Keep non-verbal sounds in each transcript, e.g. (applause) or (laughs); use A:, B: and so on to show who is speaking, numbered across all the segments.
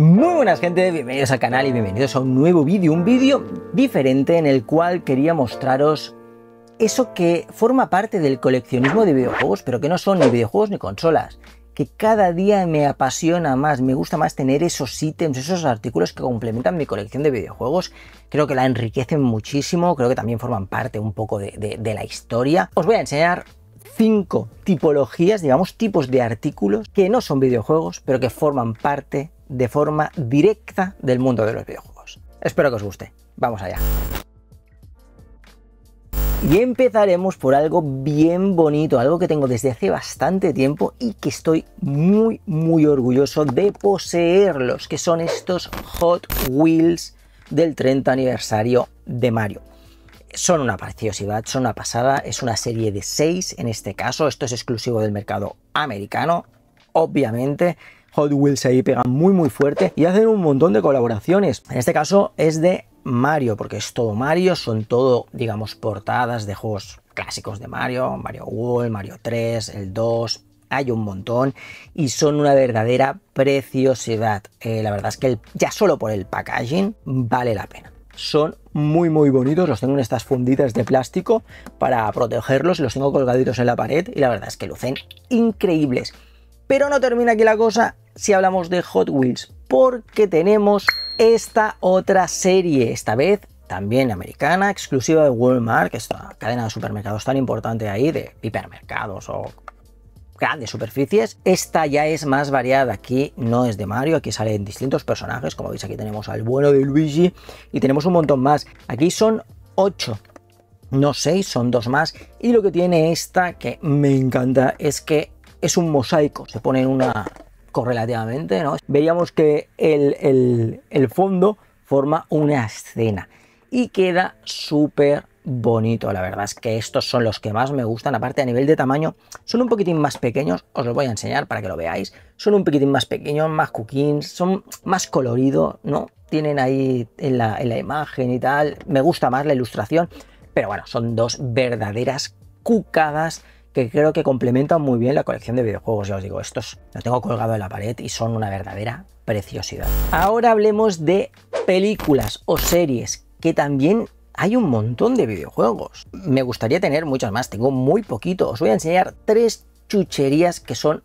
A: Muy buenas gente, bienvenidos al canal y bienvenidos a un nuevo vídeo, un vídeo diferente en el cual quería mostraros eso que forma parte del coleccionismo de videojuegos, pero que no son ni videojuegos ni consolas, que cada día me apasiona más, me gusta más tener esos ítems, esos artículos que complementan mi colección de videojuegos. Creo que la enriquecen muchísimo, creo que también forman parte un poco de, la historia. Os voy a enseñar cinco tipologías, digamos, tipos de artículos que no son videojuegos, pero que forman parte de forma directa del mundo de los videojuegos. Espero que os guste. Vamos allá. Y empezaremos por algo bien bonito, algo que tengo desde hace bastante tiempo y que estoy muy, muy orgulloso de poseerlos, que son estos Hot Wheels del 30 aniversario de Mario. Son una preciosidad, son una pasada, es una serie de 6 en este caso, esto es exclusivo del mercado americano, obviamente, Hot Wheels ahí pegan muy muy fuerte y hacen un montón de colaboraciones. En este caso es de Mario, porque es todo Mario, son todo, digamos, portadas de juegos clásicos de Mario, Mario World, Mario 3, el 2, hay un montón y son una verdadera preciosidad. Eh, la verdad es que ya solo por el packaging vale la pena. Son muy muy bonitos, los tengo en estas funditas de plástico para protegerlos, y los tengo colgaditos en la pared y la verdad es que lucen increíbles. Pero no termina aquí la cosa si hablamos de Hot Wheels, porque tenemos esta otra serie, esta vez también americana, exclusiva de Walmart, que cadena de supermercados tan importante ahí, de hipermercados o grandes superficies. Esta ya es más variada, aquí no es de Mario, aquí salen distintos personajes, como veis aquí tenemos al bueno de Luigi y tenemos un montón más. Aquí son 8 no seis, son dos más. Y lo que tiene esta, que me encanta, es que es un mosaico, se pone en una correlativamente, ¿no? Veíamos que el, fondo forma una escena y queda súper bonito. La verdad es que estos son los que más me gustan. Aparte, a nivel de tamaño, son un poquitín más pequeños. Os los voy a enseñar para que lo veáis. Son un poquitín más pequeños, más cuquín, son más colorido, ¿no? Tienen ahí en la, en la imagen y tal. Me gusta más la ilustración. Pero bueno, son dos verdaderas cucadas que creo que complementan muy bien la colección de videojuegos. Ya os digo, estos los tengo colgado en la pared y son una verdadera preciosidad. Ahora hablemos de películas o series que también hay un montón de videojuegos. Me gustaría tener muchas más, tengo muy poquito. Os voy a enseñar tres chucherías que son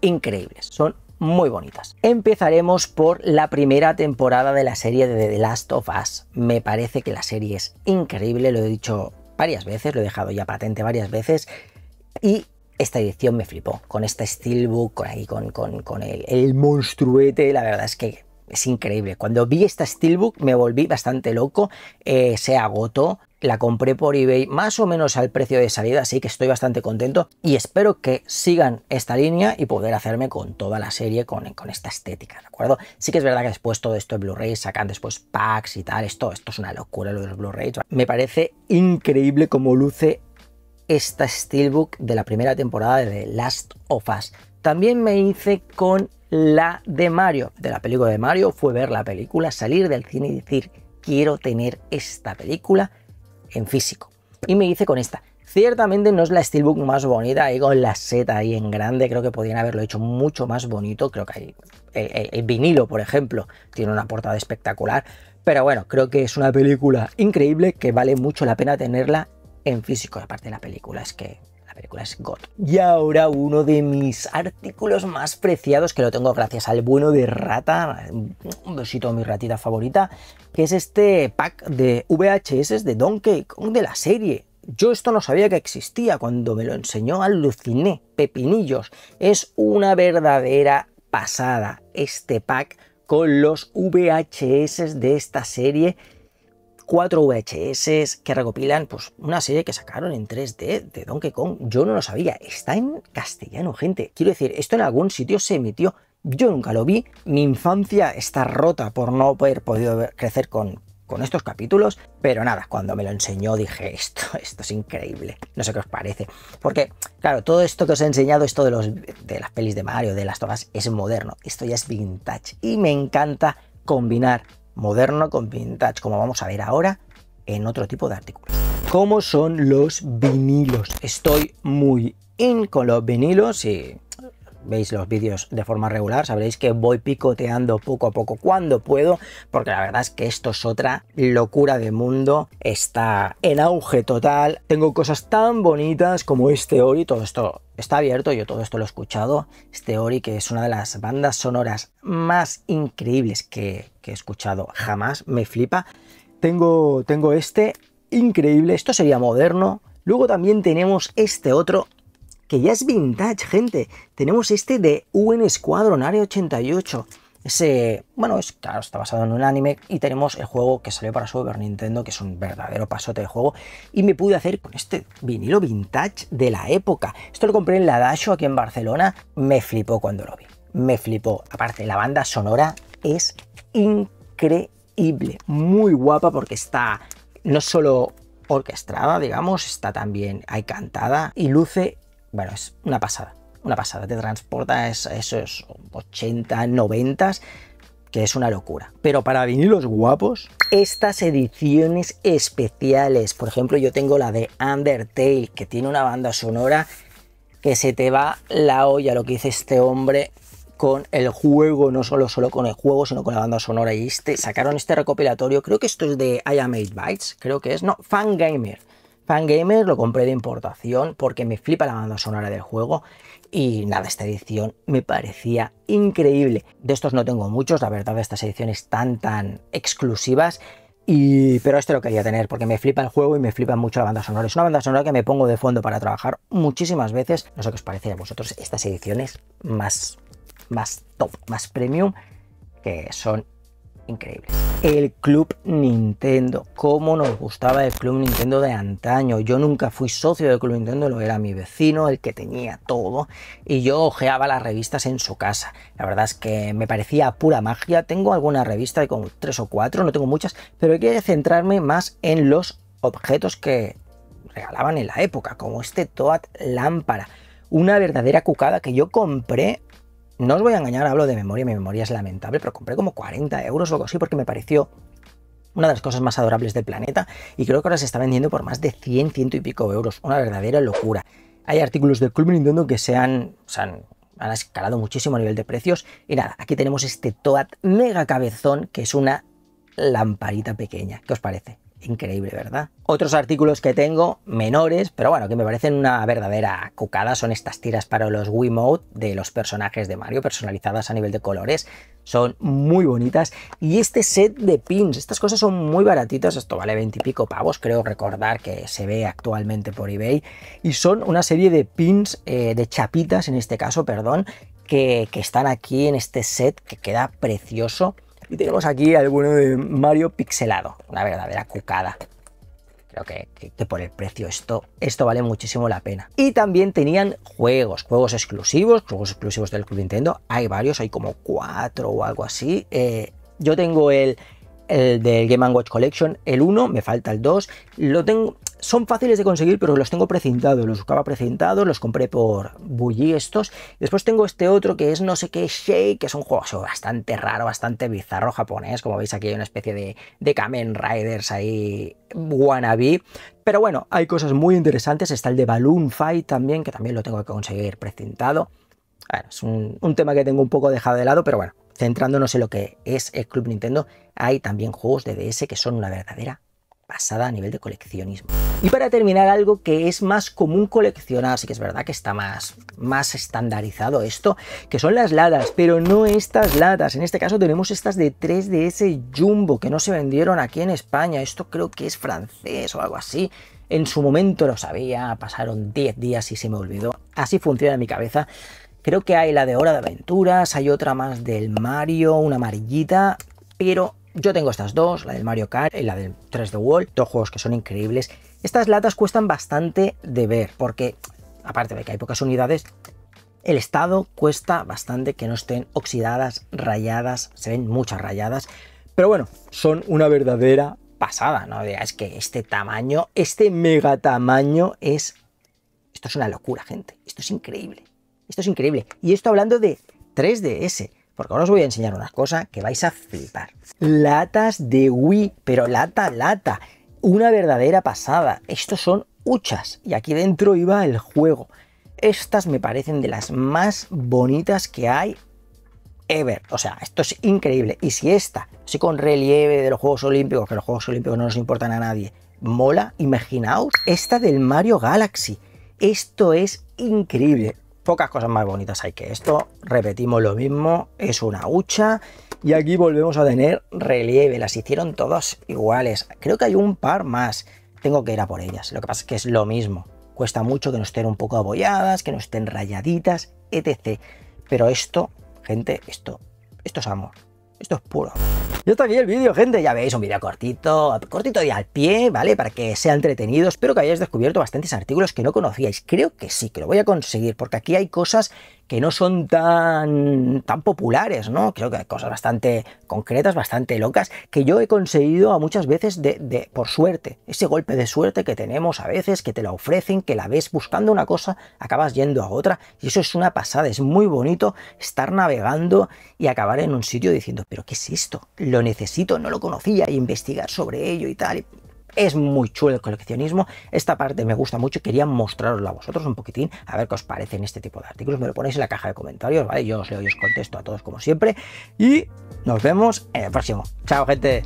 A: increíbles, son muy bonitas. Empezaremos por la primera temporada de la serie de The Last of Us. Me parece que la serie es increíble, lo he dicho varias veces, lo he dejado ya patente varias veces y esta edición me flipó, con esta steelbook, con ahí, con, con, el, monstruete, la verdad es que es increíble. Cuando vi esta steelbook me volví bastante loco, eh, se agotó, la compré por eBay más o menos al precio de salida, así que estoy bastante contento y espero que sigan esta línea y poder hacerme con toda la serie con, esta estética, ¿de acuerdo? Sí que es verdad que después todo esto de Blu-ray sacan después packs y tal, esto, esto es una locura lo de los Blu-rays. Me parece increíble cómo luce esta Steelbook de la primera temporada de The Last of Us. También me hice con la de Mario. De la película de Mario fue ver la película, salir del cine y decir, quiero tener esta película en físico. Y me hice con esta. Ciertamente no es la Steelbook más bonita, hay con la seta ahí en grande, creo que podrían haberlo hecho mucho más bonito, creo que hay el vinilo, por ejemplo, tiene una portada espectacular, pero bueno, creo que es una película increíble que vale mucho la pena tenerla en físico, aparte de la película es que la película es God. Y ahora uno de mis artículos más preciados, que lo tengo gracias al bueno de Rata, un besito mi ratita favorita, que es este pack de VHS de Donkey Kong de la serie. Yo esto no sabía que existía, cuando me lo enseñó aluciné, pepinillos. Es una verdadera pasada este pack con los VHS de esta serie cuatro VHS que recopilan pues, una serie que sacaron en 3D de Donkey Kong. Yo no lo sabía, está en castellano, gente. Quiero decir, esto en algún sitio se emitió. Yo nunca lo vi, mi infancia está rota por no haber podido crecer con, con estos capítulos, pero nada, cuando me lo enseñó dije, (laughs) esto, esto es increíble, no sé qué os parece, porque claro, todo esto que os he enseñado, esto de, los, de las pelis de Mario, de las tomas, es moderno, esto ya es vintage y me encanta combinar moderno con vintage, como vamos a ver ahora en otro tipo de artículos. ¿Cómo son los vinilos? Estoy muy in con los vinilos y veis los vídeos de forma regular, sabréis que voy picoteando poco a poco cuando puedo, porque la verdad es que esto es otra locura de mundo, está en auge total, tengo cosas tan bonitas como este Ori, todo esto está abierto, yo todo esto lo he escuchado, este Ori que es una de las bandas sonoras más increíbles que, que he escuchado jamás, me flipa, tengo, tengo este increíble, esto sería moderno, Luego también tenemos este otro que ya es vintage, gente. Tenemos este de UN Squadron Area 88. Ese, bueno, es claro, está basado en un anime y tenemos el juego que salió para Super Nintendo, que es un verdadero pasote de juego. Y me pude hacer con este vinilo vintage de la época. Esto lo compré en la Dasho aquí en Barcelona. Me flipó cuando lo vi. Me flipó. Aparte, la banda sonora es increíble. Muy guapa porque está no solo orquestada, digamos, está también hay cantada y luce bueno, es una pasada, una pasada. Te transporta a esos 80, 90, que es una locura. Pero para vinilos guapos, estas ediciones especiales, por ejemplo, yo tengo la de Undertale, que tiene una banda sonora que se te va la olla lo que dice este hombre con el juego, no solo, solo con el juego, sino con la banda sonora. Y este, sacaron este recopilatorio, creo que esto es de I Am Bytes, creo que es, no, Fangamer. Fangamer lo compré de importación porque me flipa la banda sonora del juego y nada, esta edición me parecía increíble. De estos no tengo muchos, la verdad, de estas ediciones tan tan exclusivas. Y, pero este lo quería tener porque me flipa el juego y me flipa mucho la banda sonora. Es una banda sonora que me pongo de fondo para trabajar muchísimas veces. No sé qué os parece a vosotros estas ediciones más, más top, más premium, que son increíble El Club Nintendo. ¿Cómo nos gustaba el Club Nintendo de antaño? Yo nunca fui socio del Club Nintendo, lo era mi vecino, el que tenía todo, y yo ojeaba las revistas en su casa. La verdad es que me parecía pura magia. Tengo alguna revista y como tres o cuatro, no tengo muchas, pero hay que centrarme más en los objetos que regalaban en la época, como este Toad Lámpara. Una verdadera cucada que yo compré no os voy a engañar, hablo de memoria, mi memoria es lamentable, pero compré como 40 euros o algo así porque me pareció una de las cosas más adorables del planeta y creo que ahora se está vendiendo por más de 100, ciento y pico euros, una verdadera locura. Hay artículos del Club Nintendo que se se han, han escalado muchísimo a nivel de precios y nada, aquí tenemos este Toad mega cabezón que es una lamparita pequeña. ¿Qué os parece? Increíble, ¿verdad? Otros artículos que tengo, menores, pero bueno, que me parecen una verdadera cucada, son estas tiras para los Mode de los personajes de Mario, personalizadas a nivel de colores. Son muy bonitas. Y este set de pins, estas cosas son muy baratitas, esto vale 20 pavos, creo recordar que se ve actualmente por eBay. Y son una serie de pins, eh, de chapitas en este caso, perdón, que, que, están aquí en este set que queda precioso. Y tenemos aquí alguno de Mario pixelado, una verdadera cucada. Creo que, que, por el precio esto, esto vale muchísimo la pena. Y también tenían juegos, juegos exclusivos, juegos exclusivos del Club Nintendo. Hay varios, hay como cuatro o algo así. Eh, yo tengo el el eh, del Game Watch Collection, el 1, me falta el 2, lo tengo... Son fáciles de conseguir, pero los tengo precintados. Los buscaba precintados, los compré por Bully estos. Después tengo este otro que es no sé qué Shake, que es un juego bastante raro, bastante bizarro japonés. Como veis aquí hay una especie de, de Kamen Riders ahí wannabe. Pero bueno, hay cosas muy interesantes. Está el de Balloon Fight también, que también lo tengo que conseguir precintado. es un tema que tengo un poco dejado de lado, pero bueno, centrándonos en lo que es el Club Nintendo, hay también juegos de DS que son una verdadera pasada a nivel de coleccionismo. Y para terminar, algo que es más común coleccionar, así que es verdad que está más, más estandarizado esto, que son las Ladas, pero no estas latas. En este caso tenemos estas de 3DS Jumbo, que no se vendieron aquí en España. Esto creo que es francés o algo así. En su momento lo sabía, pasaron 10 días y se me olvidó. Así funciona en mi cabeza. Creo que hay la de Hora de Aventuras, hay otra más del Mario, una amarillita, pero yo tengo estas dos, la del Mario Kart y la del 3D World, dos juegos que son increíbles. Estas latas cuestan bastante de ver, porque aparte de que hay pocas unidades, el estado cuesta bastante que no estén oxidadas, rayadas, se ven muchas rayadas, pero bueno, son una verdadera pasada, ¿no? Es que este tamaño, este mega tamaño es... Esto es una locura, gente, esto es increíble. Esto es increíble. Y esto hablando de 3DS, porque ahora os voy a enseñar una cosa que vais a flipar. Latas de Wii, pero lata, lata. Una verdadera pasada. Estos son huchas y aquí dentro iba el juego. Estas me parecen de las más bonitas que hay ever. O sea, esto es increíble. Y si esta, así con relieve de los Juegos Olímpicos, que los Juegos Olímpicos no nos importan a nadie, mola, imaginaos esta del Mario Galaxy. Esto es increíble. Pocas cosas más bonitas hay que esto. Repetimos lo mismo, es una hucha. Y aquí volvemos a tener relieve. Las hicieron todas iguales. Creo que hay un par más. Tengo que ir a por ellas. Lo que pasa es que es lo mismo. Cuesta mucho que no estén un poco abolladas, que no estén rayaditas, etc. Pero esto, gente, esto, esto es amor. Esto es puro yo está aquí el vídeo, gente. Ya veis, un vídeo cortito, cortito y al pie, ¿vale? Para que sea entretenido. Espero que hayáis descubierto bastantes artículos que no conocíais. Creo que sí, que lo voy a conseguir, porque aquí hay cosas que no son tan, tan populares, ¿no? Creo que hay cosas bastante concretas, bastante locas, que yo he conseguido a muchas veces de, de, por suerte. Ese golpe de suerte que tenemos a veces, que te la ofrecen, que la ves buscando una cosa, acabas yendo a otra. Y eso es una pasada, es muy bonito estar navegando y acabar en un sitio diciendo, pero ¿qué es esto? Lo necesito, no lo conocía, e investigar sobre ello y tal. Es muy chulo el coleccionismo. Esta parte me gusta mucho quería mostrarosla a vosotros un poquitín, a ver qué os en este tipo de artículos. Me lo ponéis en la caja de comentarios, ¿vale? Yo os leo y os contesto a todos como siempre. Y nos vemos en el próximo. Chao, gente.